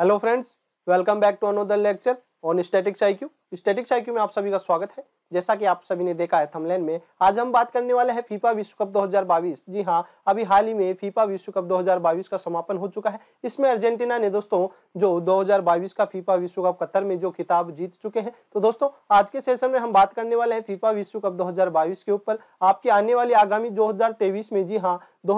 hello friends welcome back to another lecture on statics IQ static साइक्यू में आप सभी का स्वागत है जैसा कि आप सभी ने देखा है थमलैन में आज हम बात करने वाले हैं फीफा विश्व कप 2022 जी हाँ अभी हाल ही में फीफा विश्व कप 2022 का समापन हो चुका है इसमें अर्जेंटीना ने दोस्तों जो 2022 का फीफा विश्व कप कतर में जो खिताब जीत चुके हैं तो दोस्तों आज के सेशन में हम बात करने वाले हैं फीफा विश्व कप दो के ऊपर आपकी आने वाली आगामी दो में जी हाँ दो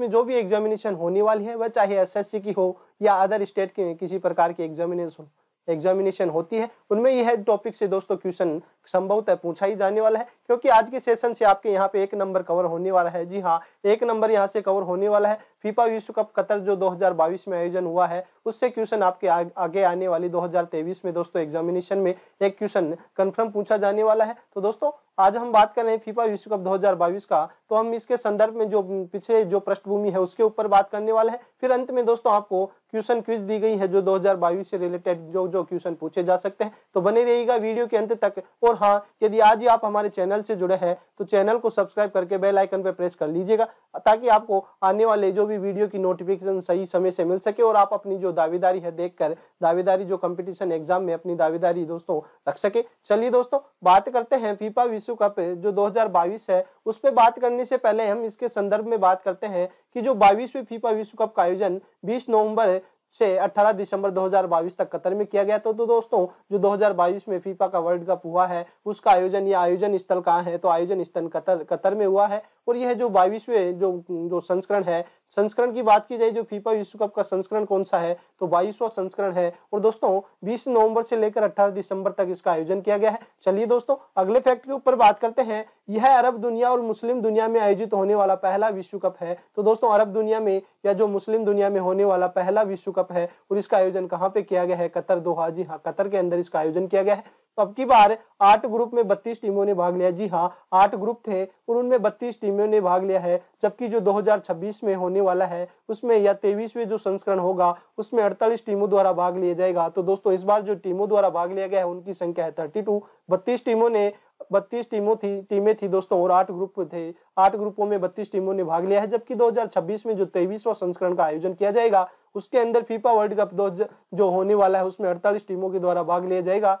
में जो भी एग्जामिनेशन होने वाली है वह चाहे एस की हो या अदर स्टेट के किसी प्रकार की एग्जामिनेशन एग्जामिनेशन होती है उनमें यह टॉपिक से दोस्तों क्वेश्चन संभवतः पूछा ही जाने वाला है क्योंकि आज के सेशन से आपके यहाँ पे एक नंबर कवर होने वाला है जी हाँ एक नंबर यहाँ से कवर होने वाला है फीफा विश्व कप कतर जो 2022 में आयोजन हुआ है उससे क्वेश्चन आपके आ, आगे आने वाली 2023 में दोस्तों एग्जामिनेशन में एक क्वेश्चन कंफर्म पूछा जाने वाला है तो दोस्तों आज हम बात कर रहे हैं फीफा विश्व कप 2022 का तो हम इसके संदर्भ में जो पीछे जो पृष्ठभूमि है उसके ऊपर बात करने वाले हैं फिर अंत में दोस्तों आपको क्वेश्चन क्विज दी गई है जो 2022 से रिलेटेड जो जो क्वेश्चन पूछे जा सकते हैं तो बने रहिएगा वीडियो के अंत तक और हाँ यदि आज ही आप हमारे चैनल से जुड़े हैं तो चैनल को सब्सक्राइब करके बेलाइकन पर प्रेस कर लीजिएगा ताकि आपको आने वाले जो भी भी वीडियो की नोटिफिकेशन सही समय से मिल सके और आप अपनी जो दावेदारी है देखकर दावेदारी जो कंपटीशन एग्जाम में अपनी दावेदारी दोस्तों रख सके चलिए दोस्तों बात करते हैं फीफा विश्व कप जो 2022 है उस पर बात करने से पहले हम इसके संदर्भ में बात करते हैं कि जो बाईसवीं फीफा विश्व कप का आयोजन बीस नवम्बर से 18 दिसंबर 2022 तक कतर में किया गया तो, तो दोस्तों जो 2022 में फीफा का वर्ल्ड कप हुआ है उसका आयोजन या आयोजन स्थल कहाँ है तो आयोजन स्थल कतर कतर में हुआ है और यह जो बाईसवें जो जो संस्करण है संस्करण की बात की जाए जो फीफा विश्व कप का संस्करण कौन सा है तो बाईसवा संस्करण है और दोस्तों बीस नवम्बर से लेकर अट्ठारह दिसंबर तक इसका आयोजन किया गया है चलिए दोस्तों अगले फैक्ट के ऊपर बात करते हैं यह अरब दुनिया और मुस्लिम दुनिया में आयोजित होने वाला पहला विश्व कप है तो दोस्तों अरब दुनिया में या जो मुस्लिम दुनिया में होने वाला पहला विश्व कप है और इसका आयोजन कहाँ पे किया गया है कतर दोहा जी हाँ कतर के अंदर इसका आयोजन किया गया है तो अब की बार आठ ग्रुप में बत्तीस टीमों ने भाग लिया जी हाँ आठ ग्रुप थे और उनमें बत्तीस टीमों ने भाग लिया है जबकि जो 2026 में होने वाला है उसमें या तेईसवें जो संस्करण होगा उसमें 48 टीमों द्वारा भाग लिया जाएगा तो दोस्तों इस बार जो टीमों द्वारा भाग लिया गया है उनकी संख्या है थर्टी टू बत्तीस टीमों ने बत्तीस टीमों थी टीमें थी दोस्तों और आठ ग्रुप थे आठ ग्रुपों में बत्तीस टीमों ने भाग लिया है जबकि दो में जो तेईसवा संस्करण का आयोजन किया जाएगा उसके अंदर फीफा वर्ल्ड कप दो जो होने वाला है उसमें अड़तालीस टीमों के द्वारा भाग लिया जाएगा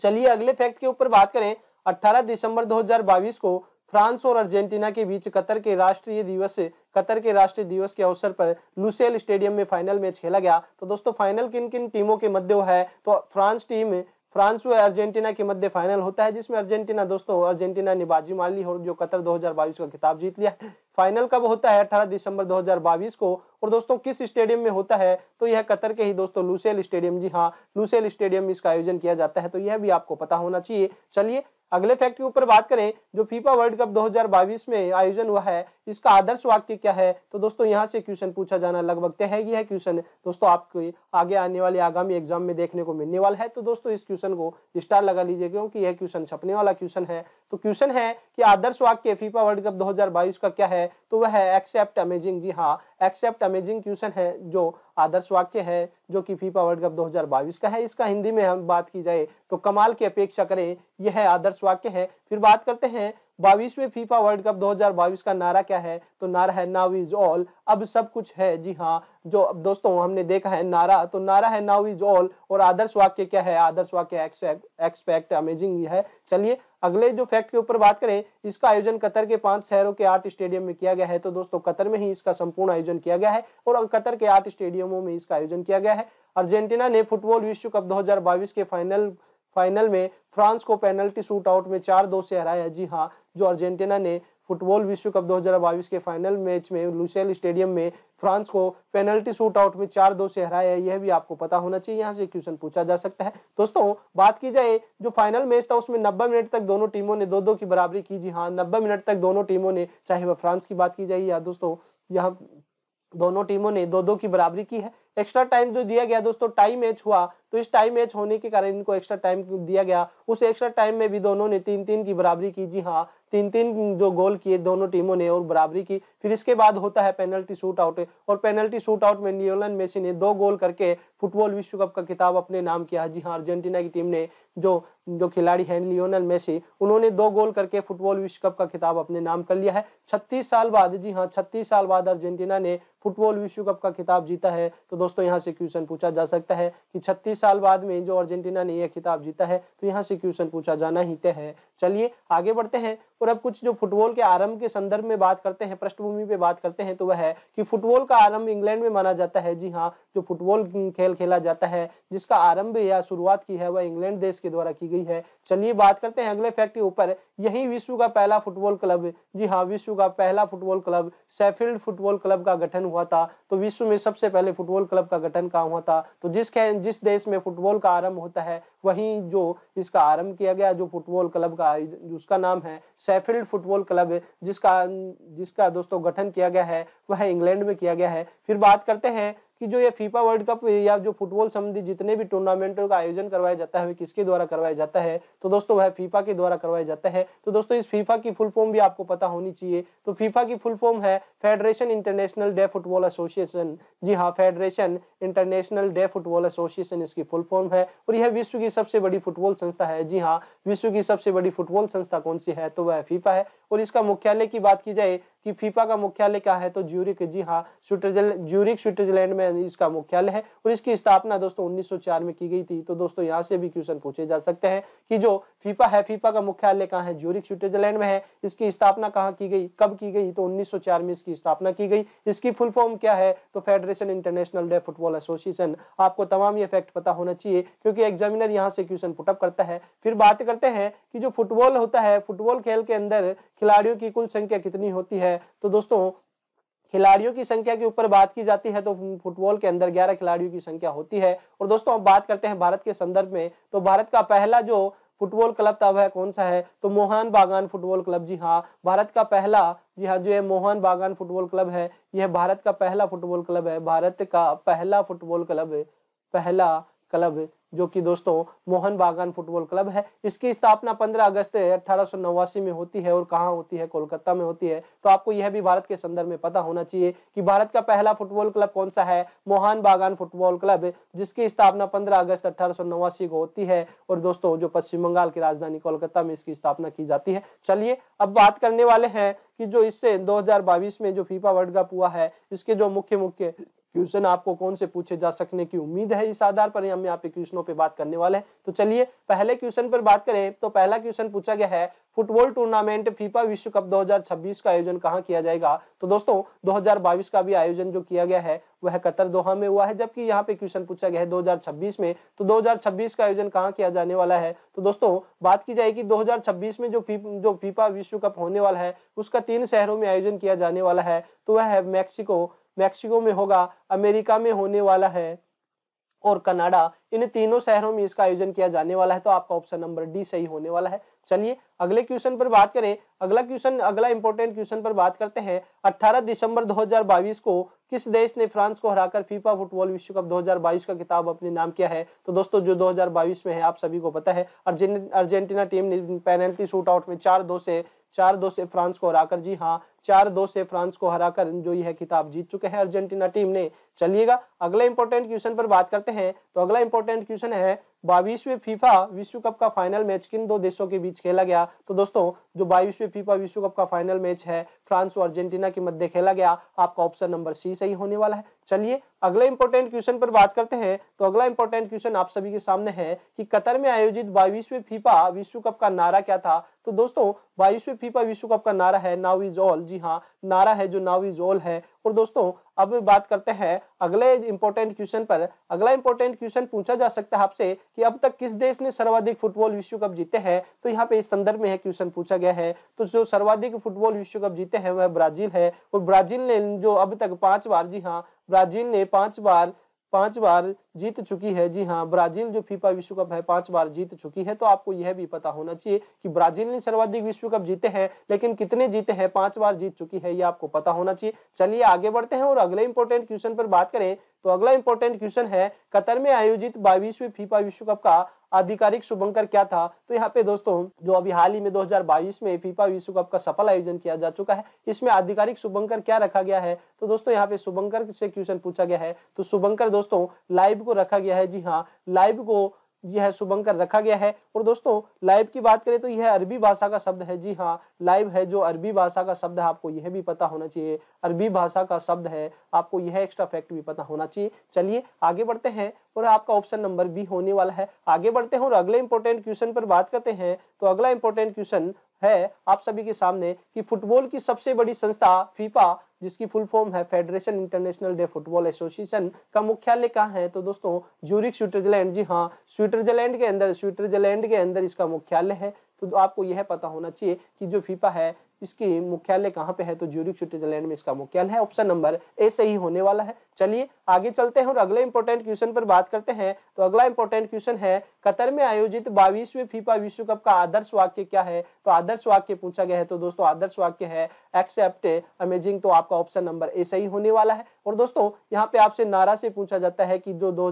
चलिए अगले फैक्ट के ऊपर बात करें 18 दिसंबर 2022 को फ्रांस और अर्जेंटीना के बीच कतर के राष्ट्रीय दिवस कतर के राष्ट्रीय दिवस के अवसर पर लुसेल स्टेडियम में फाइनल मैच खेला गया तो दोस्तों फाइनल किन किन टीमों के मध्य है तो फ्रांस टीम फ्रांस और अर्जेंटीना के मध्य फाइनल होता है जिसमें अर्जेंटीना दोस्तों अर्जेंटीना ने बाजी मार ली और जो कतर 2022 का खिताब जीत लिया फाइनल कब होता है 18 दिसंबर 2022 को और दोस्तों किस स्टेडियम में होता है तो यह कतर के ही दोस्तों लूसेल स्टेडियम जी हाँ लूसेल स्टेडियम में इसका आयोजन किया जाता है तो यह भी आपको पता होना चाहिए चलिए अगले फैक्ट के ऊपर बात करें जो फीफा वर्ल्ड कप 2022 में आयोजन हुआ है इसका आदर्श वाक्य क्या है तो दोस्तों यहां से क्वेश्चन पूछा जाना लगभग तय है यह क्वेश्चन दोस्तों आपको आगे आने वाले आगामी एग्जाम में देखने को मिलने वाला है तो दोस्तों इस क्वेश्चन को स्टार लगा लीजिए क्योंकि यह क्वेश्चन छपने वाला क्वेश्चन है तो क्वेश्चन है कि आदर्श वाक्य फीफा वर्ल्ड कप दो का क्या है तो वह है एक्सेप्ट अमेजिंग जी हाँ एक्सेप्ट अमेजिंग क्वेश्चन है जो आदर्श वाक्य है जो कि फीफा वर्ल्ड कप 2022 का है इसका हिंदी में हम बात की जाए तो कमाल की अपेक्षा करें यह आदर्श वाक्य है फिर बात करते हैं बाईसवें फीफा वर्ल्ड कप 2022 का नारा क्या है तो नारा है नाउ इज ऑल अब सब कुछ है जी हाँ जो दोस्तों हमने देखा है नारा तो नारा है नाउ इज ऑल और आदर्श वाक्य क्या है आदर्श वाक्य एक्सपेक्ट अमेजिंग है चलिए अगले जो फैक्ट के ऊपर बात करें इसका आयोजन कतर के पांच शहरों के आठ स्टेडियम में किया गया है तो दोस्तों कतर में ही इसका संपूर्ण आयोजन किया गया है और कतर के आठ स्टेडियमों में इसका आयोजन किया गया है अर्जेंटीना ने फुटबॉल विश्व कप दो के फाइनल फाइनल में फ्रांस को पेनल्टी शूट आउट में चार दो से हराया जी हाँ जो अर्जेंटीना ने फुटबॉल विश्व कप दो के फाइनल मैच में लुसेल स्टेडियम में फ्रांस को पेनल्टी शूट आउट में चार दो से हराया यह भी आपको पता होना चाहिए यहाँ से क्वेश्चन पूछा जा सकता है दोस्तों बात की जाए जो फाइनल मैच था उसमें नब्बे मिनट तक दोनों टीमों ने दो दो की बराबरी की जी हाँ नब्बे मिनट तक दोनों टीमों ने चाहे वह फ्रांस की बात की जाए या दोस्तों यहाँ दोनों टीमों ने दो दो की बराबरी की है एक्स्ट्रा टाइम जो दिया गया दोस्तों टाइम मैच हुआ तो इस टाइम मैच होने के कारण इनको एक्स्ट्रा टाइम दिया गया उस एक्स्ट्रा टाइम में भी दोनों ने तीन तीन की बराबरी की जी हाँ तीन तीन जो गोल किए दोनों टीमों ने और बराबरी की फिर इसके बाद होता है पेनल्टी शूट आउट और पेनल्टी शूट आउट में नियोलन मेसी ने दो गोल करके फुटबॉल विश्व कप का किताब अपने नाम किया जी हाँ अर्जेंटीना की टीम ने जो जो खिलाड़ी हैं लियोनल मेसी उन्होंने दो गोल करके फुटबॉल विश्व कप का खिताब अपने नाम कर लिया है छत्तीस साल बाद जी हाँ छत्तीस साल बाद अर्जेंटीना ने फुटबॉल विश्व कप का खिताब जीता है तो दोस्तों यहाँ से क्वेश्चन पूछा जा सकता है कि छत्तीस साल बाद में जो अर्जेंटीना ने यह खिताब जीता है तो यहाँ से क्वेश्चन पूछा जाना ही तय है चलिए आगे बढ़ते हैं और अब कुछ जो फुटबॉल के आरंभ के संदर्भ में बात करते हैं पृष्ठभूमि पे बात करते हैं तो वह है कि फुटबॉल का आरंभ इंग्लैंड में माना जाता है जी हाँ जो फुटबॉल खेल खेला जाता है जिसका आरंभ या शुरुआत की है वह इंग्लैंड देश के द्वारा की गई है चलिए बात करते हैं अगले फैक्ट के ऊपर यही विश्व का पहला फुटबॉल क्लब जी हाँ विश्व का पहला football club Sheffield football club का गठन हुआ था तो विश्व में सबसे पहले फुटबॉल क्लब का गठन कहाँ हुआ था तो जिस जिस देश में फुटबॉल का आरंभ होता है वहीं जो इसका आरंभ किया गया जो फुटबॉल क्लब का उसका नाम है सैफील्ड फुटबॉल क्लब जिसका जिसका दोस्तों गठन किया गया है वह इंग्लैंड में किया गया है फिर बात करते हैं कि जो ये फीफा वर्ल्ड कप या जो फुटबॉल संबंधी जितने भी टूर्नामेंटों का आयोजन करवाया जाता है किसके द्वारा करवाया जाता है तो दोस्तों वह फीफा के द्वारा करवाया जाता है तो दोस्तों इस फीफा की फुल फॉर्म भी आपको पता होनी चाहिए तो फीफा की फुल फॉर्म है Federation Internationale de Football Association जी हाँ Federation Internationale de Football Association इसकी फुल फॉर्म है और यह विश्व की सबसे बड़ी फुटबॉल संस्था है जी हाँ विश्व की सबसे बड़ी फुटबॉल संस्था कौन सी है तो वह फीफा है और इसका मुख्यालय की बात की जाए कि फीफा का मुख्यालय क्या है तो ज्यूरिक जी हाँ स्विट्जरलैंड ज्यूरिक स्विट्जरलैंड में इसका मुख्यालय है और इसकी स्थापना दोस्तों 1904 में की गई थी तो दोस्तों यहाँ से भी क्वेश्चन पूछे जा सकते हैं कि जो फीफा है फीफा का मुख्यालय कहाँ है ज्यूरिक स्विट्जरलैंड में है इसकी स्थापना कहाँ की गई कब की गई तो उन्नीस में इसकी स्थापना की गई इसकी फुल फॉर्म क्या है तो Federation Internationale de Football Association आपको तमाम ये फैक्ट पता होना चाहिए क्योंकि एग्जामिनर यहाँ से क्वेश्चन पुटअप करता है फिर बात करते हैं कि जो फुटबॉल होता है फुटबॉल खेल के अंदर खिलाड़ियों की कुल संख्या कितनी होती है है तो दोस्तों खिलाड़ियों की संख्या के ऊपर बात की जाती है तो फुटबॉल के अंदर 11 खिलाड़ियों की संख्या होती है और दोस्तों हम बात करते हैं भारत के संदर्भ में तो भारत का पहला जो फुटबॉल क्लब तब है कौन सा है तो मोहन बागान फुटबॉल क्लब जी हाँ भारत का पहला जी हाँ जो है मोहन बागान फुटबॉल क्लब है यह भारत का पहला फुटबॉल क्लब है भारत का पहला फुटबॉल क्लब पहला क्लब जो कि दोस्तों मोहन बागान फुटबॉल क्लब है इसकी स्थापना 15 अगस्त अठारह में होती है और कहाँ होती है कोलकाता में होती है तो आपको यह भी भारत के संदर्भ में पता होना चाहिए कि भारत का पहला फुटबॉल क्लब कौन सा है मोहन बागान फुटबॉल क्लब जिसकी स्थापना पंद्रह अगस्त अठारह को होती है और दोस्तों जो पश्चिम बंगाल की राजधानी कोलकाता में इसकी स्थापना की जाती है चलिए अब बात करने वाले हैं कि जो इससे 2022 में जो फीफा वर्ल्ड कप हुआ है इसके जो मुख्य मुख्य क्वेश्चन आपको कौन से पूछे जा सकने की उम्मीद है इस आधार पर हम यहाँ पे क्वेश्चनों पे बात करने वाले हैं तो चलिए पहले क्वेश्चन पर बात करें तो पहला क्वेश्चन पूछा गया है फुटबॉल टूर्नामेंट फीफा विश्व कप 2026 का आयोजन कहाँ किया जाएगा तो दोस्तों 2022 का भी आयोजन जो किया गया है वह कतर दोहा में हुआ है जबकि यहाँ पे क्वेश्चन पूछा गया है 2026 में तो 2026 का आयोजन कहाँ किया जाने वाला है तो दोस्तों बात की जाएगी 2026 में जो फीप, जो फीफा विश्व कप होने वाला है उसका तीन शहरों में आयोजन किया जाने वाला है तो वह है मैक्सिको मैक्सिको में होगा अमेरिका में होने वाला है और कनाडा इन तीनों शहरों में इसका आयोजन किया जाने वाला है तो आपका ऑप्शन नंबर डी सही होने वाला है चलिए अगले क्वेश्चन पर बात करें अगला क्वेश्चन अगला इंपॉर्टेंट क्वेश्चन पर बात करते हैं 18 दिसंबर 2022 को किस देश ने फ्रांस को हराकर फीफा फुटबॉल विश्व कप 2022 का किताब अपने नाम किया है तो दोस्तों जो 2022 में है आप सभी को पता है अर्जेंटीना टीम ने पेनल्टी शूट आउट में चार दो से चार दो से फ्रांस को हराकर जी हाँ चार दो से फ्रांस को हराकर जो यह खिताब जीत चुके हैं अर्जेंटीना टीम ने चलिएगा अगला इंपॉर्टेंट क्वेश्चन पर बात करते हैं तो अगला इंपॉर्टेंट क्वेश्चन है बाईसवें फीफा विश्व कप का फाइनल मैच किन दो देशों के बीच खेला गया तो दोस्तों जो बाईसवें फीफा विश्व कप का फाइनल मैच है फ्रांस और अर्जेंटीना के मध्य खेला गया आपका ऑप्शन नंबर सी सही होने वाला है चलिए अगला इंपॉर्टेंट क्वेश्चन पर बात करते हैं तो अगला इंपॉर्टेंट क्वेश्चन आप सभी के सामने है कि कतर में आयोजित बाईसवें फीफा विश्व कप का नारा क्या था तो दोस्तों बाईसवें फीफा विश्व कप का नारा है नाउ इज ऑल जी हाँ नारा है जो नाव इज ऑल है और दोस्तों अब बात करते हैं अगले इंपॉर्टेंट क्वेश्चन पर अगला इंपॉर्टेंट क्वेश्चन पूछा जा सकता है आपसे कि अब तक किस देश ने सर्वाधिक फुटबॉल विश्व कप जीते हैं तो यहाँ पे इस संदर्भ में है क्वेश्चन पूछा गया है तो जो सर्वाधिक फुटबॉल विश्व कप जीते हैं वह ब्राजील है और ब्राजील ने जो अब तक पांच बार जी हाँ ब्राजील ने पांच बार पांच बार जीत चुकी है जी हाँ ब्राजील जो फीफा विश्व कप है पांच बार जीत चुकी है तो आपको यह भी पता होना चाहिए कि ब्राजील ने सर्वाधिक विश्व कप जीते हैं लेकिन कितने जीते हैं पांच बार जीत चुकी है यह आपको पता होना चाहिए चलिए आगे बढ़ते हैं और अगले इंपोर्टेंट क्वेश्चन पर बात करें तो अगला इंपोर्टेंट क्वेश्चन है कतर में आयोजित बाईसवीं फीफा विश्व कप का आधिकारिक शुभंकर क्या था तो यहाँ पे दोस्तों जो अभी हाल ही में 2022 में फीफा विश्व कप का सफल आयोजन किया जा चुका है इसमें आधिकारिक शुभंकर क्या रखा गया है तो दोस्तों यहाँ पे शुभंकर से क्वेश्चन पूछा गया है तो शुभंकर दोस्तों लाइव को रखा गया है जी हाँ लाइव को यह शुभंकर रखा गया है और दोस्तों लाइव की बात करें तो यह अरबी भाषा का शब्द है जी हाँ लाइव है जो अरबी भाषा का शब्द है आपको यह भी पता होना चाहिए अरबी भाषा का शब्द है आपको यह एक्स्ट्रा फैक्ट भी पता होना चाहिए चलिए आगे बढ़ते हैं और आपका ऑप्शन नंबर बी होने वाला है आगे बढ़ते हैं और अगले इंपॉर्टेंट क्वेश्चन पर बात करते हैं तो अगला इंपॉर्टेंट क्वेश्चन है आप सभी के सामने कि फुटबॉल की सबसे बड़ी संस्था फीफा जिसकी फुल फॉर्म है Federation Internationale de Football Association का मुख्यालय कहाँ है तो दोस्तों ज्यूरिक स्विट्जरलैंड जी हाँ स्विट्जरलैंड के अंदर स्विट्जरलैंड के अंदर इसका मुख्यालय है तो आपको यह पता होना चाहिए कि जो फीफा है इसकी मुख्यालय कहाँ पे है तो ज्यूरिक स्विट्जरलैंड में इसका मुख्यालय है ऑप्शन नंबर ए सही होने वाला है चलिए आगे चलते हैं और अगले इंपोर्टेंट क्वेश्चन पर बात करते हैं तो अगला इंपोर्टेंट क्वेश्चन है कतर में आयोजित बाईसवें फीफा विश्व कप का आदर्श वाक्य क्या है तो आदर्श वाक्य पूछा गया है तो दोस्तों आदर्श वाक्य है एक्सेप्ट अमेजिंग तो आपका ऑप्शन नंबर ए सही होने वाला है और दोस्तों यहाँ पे आपसे नारा से पूछा जाता है कि जो दो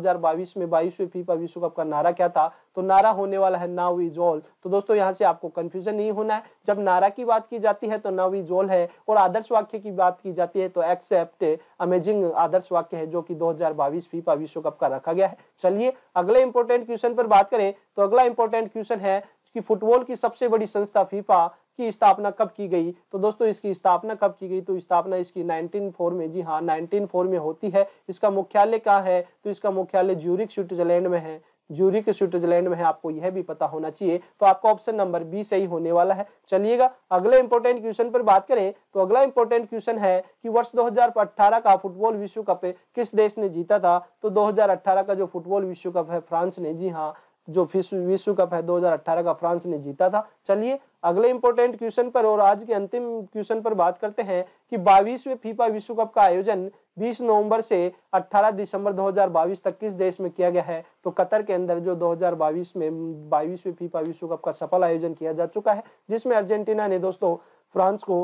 में बाईसवें फीफा विश्व कप का नारा क्या था तो नारा होने वाला है नाउ इज ऑल तो दोस्तों यहाँ से आपको कंफ्यूजन नहीं होना है जब नारा की बात की जाती है तो नाउ इज ऑल है और आदर्श वाक्य की बात की जाती है तो एक्सेप्ट अमेजिंग आदर्श वाक्य है जो कि 2022 फीफा विश्व कप का रखा गया है चलिए अगले इंपोर्टेंट क्वेश्चन पर बात करें तो अगला इंपोर्टेंट क्वेश्चन है कि फुटबॉल की सबसे बड़ी संस्था फीफा की स्थापना कब की गई तो दोस्तों इसकी स्थापना कब की गई तो स्थापना इसकी 1904 में जी हाँ 1904 में होती है इसका मुख्यालय कहाँ है तो इसका मुख्यालय ज्यूरिक स्विट्जरलैंड में है ज्यूरिक स्विट्जरलैंड में है आपको यह भी पता होना चाहिए तो आपका ऑप्शन नंबर बी सही होने वाला है चलिएगा अगले इंपोर्टेंट क्वेश्चन पर बात करें तो अगला इंपोर्टेंट क्वेश्चन है कि वर्ष 2018 का फुटबॉल विश्व कप किस देश ने जीता था तो 2018 का जो फुटबॉल विश्व कप है फ्रांस ने जी हाँ जो विश्व कप है दो का फ्रांस ने जीता था चलिए अगले इंपॉर्टेंट क्वेश्चन पर और आज के अंतिम क्वेश्चन पर बात करते हैं कि बाईसवें फीफा विश्व कप का आयोजन 20 नवंबर से 18 दिसंबर 2022 तक किस देश में किया गया है तो कतर के अंदर जो 2022 में बाईसवें फीफा विश्व कप का सफल आयोजन किया जा चुका है जिसमें अर्जेंटीना ने दोस्तों फ्रांस को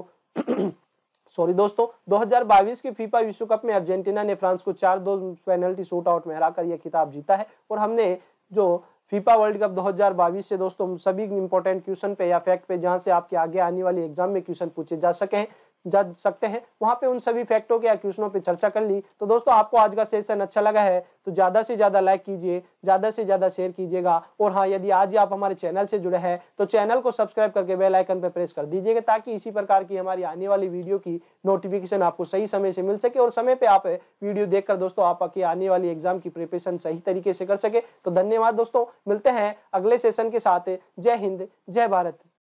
सॉरी दोस्तों 2022 के फीफा विश्व कप में अर्जेंटीना ने फ्रांस को चार दो पेनल्टी शूट आउट में हराकर यह खिताब जीता है और हमने जो फीफा वर्ल्ड कप 2022 से दोस्तों हम सभी इंपॉर्टेंट क्वेश्चन पे या फैक्ट पे जहां से आपके आगे आने वाले एग्जाम में क्वेश्चन पूछे जा सके हैं जा सकते हैं वहां पे उन सभी फैक्टों के क्वेश्चनों पे चर्चा कर ली तो दोस्तों आपको आज का सेशन अच्छा लगा है तो ज़्यादा से ज़्यादा लाइक कीजिए ज़्यादा से ज़्यादा शेयर कीजिएगा और हाँ यदि आज ही आप हमारे चैनल से जुड़े हैं तो चैनल को सब्सक्राइब करके बेल आइकन पर प्रेस कर दीजिएगा ताकि इसी प्रकार की हमारी आने वाली वीडियो की नोटिफिकेशन आपको सही समय से मिल सके और समय पर आप वीडियो देखकर दोस्तों आपकी आने वाली एग्जाम की प्रिपरेशन सही तरीके से कर सके तो धन्यवाद दोस्तों मिलते हैं अगले सेशन के साथ जय हिंद जय भारत